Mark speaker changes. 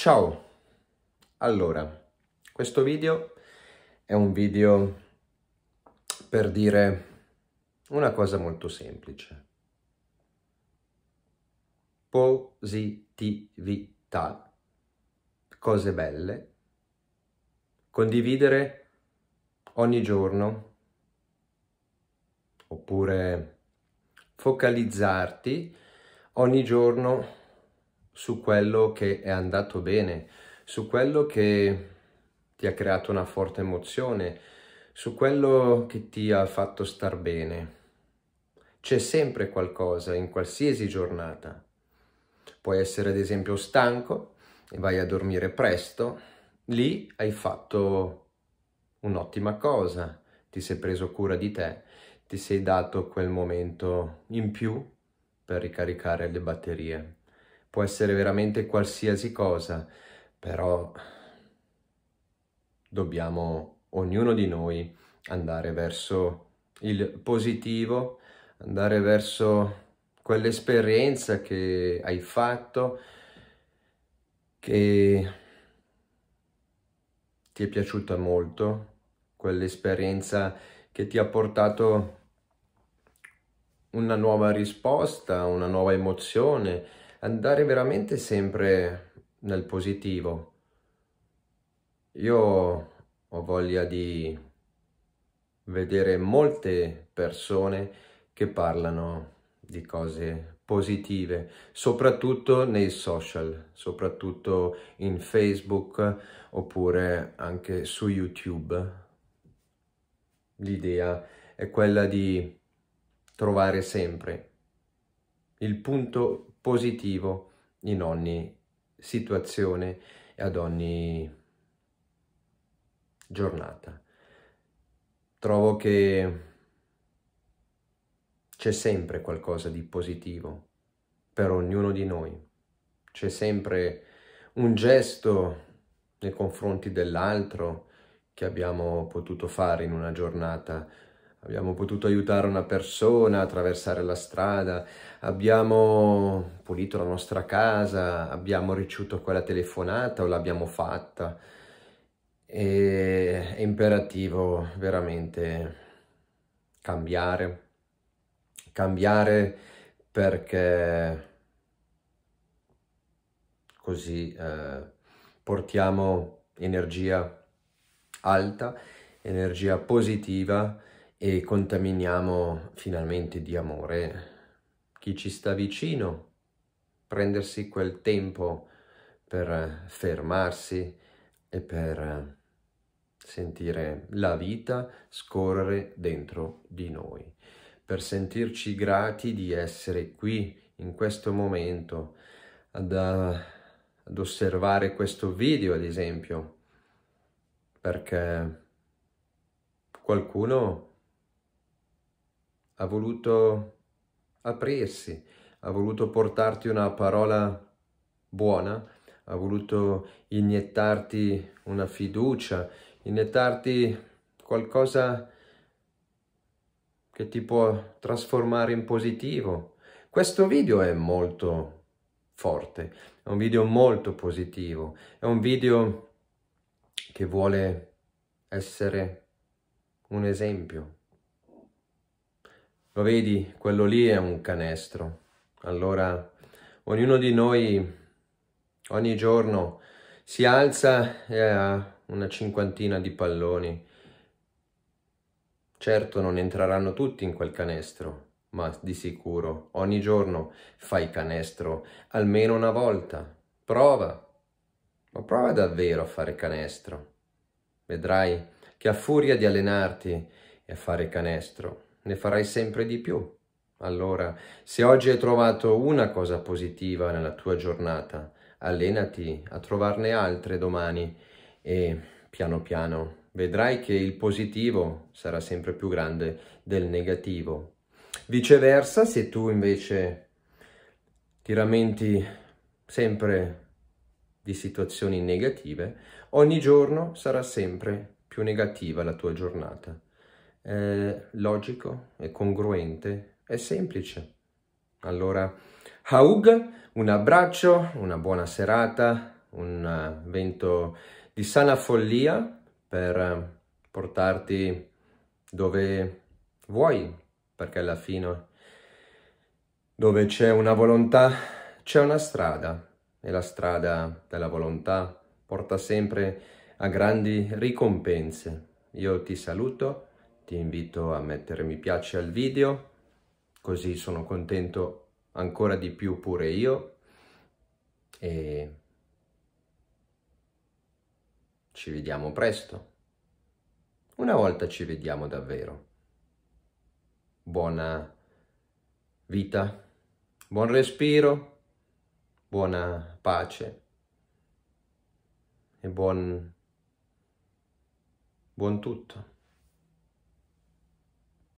Speaker 1: Ciao! Allora, questo video è un video per dire una cosa molto semplice. Positività, cose belle, condividere ogni giorno oppure focalizzarti ogni giorno su quello che è andato bene, su quello che ti ha creato una forte emozione, su quello che ti ha fatto star bene. C'è sempre qualcosa in qualsiasi giornata. Puoi essere ad esempio stanco e vai a dormire presto, lì hai fatto un'ottima cosa, ti sei preso cura di te, ti sei dato quel momento in più per ricaricare le batterie può essere veramente qualsiasi cosa, però dobbiamo ognuno di noi andare verso il positivo, andare verso quell'esperienza che hai fatto, che ti è piaciuta molto, quell'esperienza che ti ha portato una nuova risposta, una nuova emozione, andare veramente sempre nel positivo. Io ho voglia di vedere molte persone che parlano di cose positive, soprattutto nei social, soprattutto in Facebook oppure anche su YouTube. L'idea è quella di trovare sempre il punto positivo in ogni situazione e ad ogni giornata. Trovo che c'è sempre qualcosa di positivo per ognuno di noi. C'è sempre un gesto nei confronti dell'altro che abbiamo potuto fare in una giornata, abbiamo potuto aiutare una persona a attraversare la strada, abbiamo pulito la nostra casa, abbiamo ricevuto quella telefonata o l'abbiamo fatta. E è imperativo veramente cambiare, cambiare perché così eh, portiamo energia alta, energia positiva e contaminiamo finalmente di amore chi ci sta vicino, prendersi quel tempo per fermarsi e per sentire la vita scorrere dentro di noi, per sentirci grati di essere qui in questo momento ad, ad osservare questo video ad esempio perché qualcuno ha voluto aprirsi, ha voluto portarti una parola buona, ha voluto iniettarti una fiducia, iniettarti qualcosa che ti può trasformare in positivo. Questo video è molto forte, è un video molto positivo, è un video che vuole essere un esempio lo vedi, quello lì è un canestro. Allora, ognuno di noi ogni giorno si alza e ha una cinquantina di palloni. Certo non entreranno tutti in quel canestro, ma di sicuro ogni giorno fai canestro almeno una volta. Prova, ma prova davvero a fare canestro. Vedrai che a furia di allenarti e a fare canestro ne farai sempre di più. Allora, se oggi hai trovato una cosa positiva nella tua giornata, allenati a trovarne altre domani e piano piano vedrai che il positivo sarà sempre più grande del negativo. Viceversa, se tu invece ti lamenti sempre di situazioni negative, ogni giorno sarà sempre più negativa la tua giornata eh, logico, è congruente, è semplice. Allora, Haug, un abbraccio, una buona serata, un vento di sana follia per portarti dove vuoi, perché alla fine dove c'è una volontà c'è una strada e la strada della volontà porta sempre a grandi ricompense. Io ti saluto ti invito a mettere mi piace al video, così sono contento ancora di più pure io e ci vediamo presto. Una volta ci vediamo davvero. Buona vita, buon respiro, buona pace e buon, buon tutto.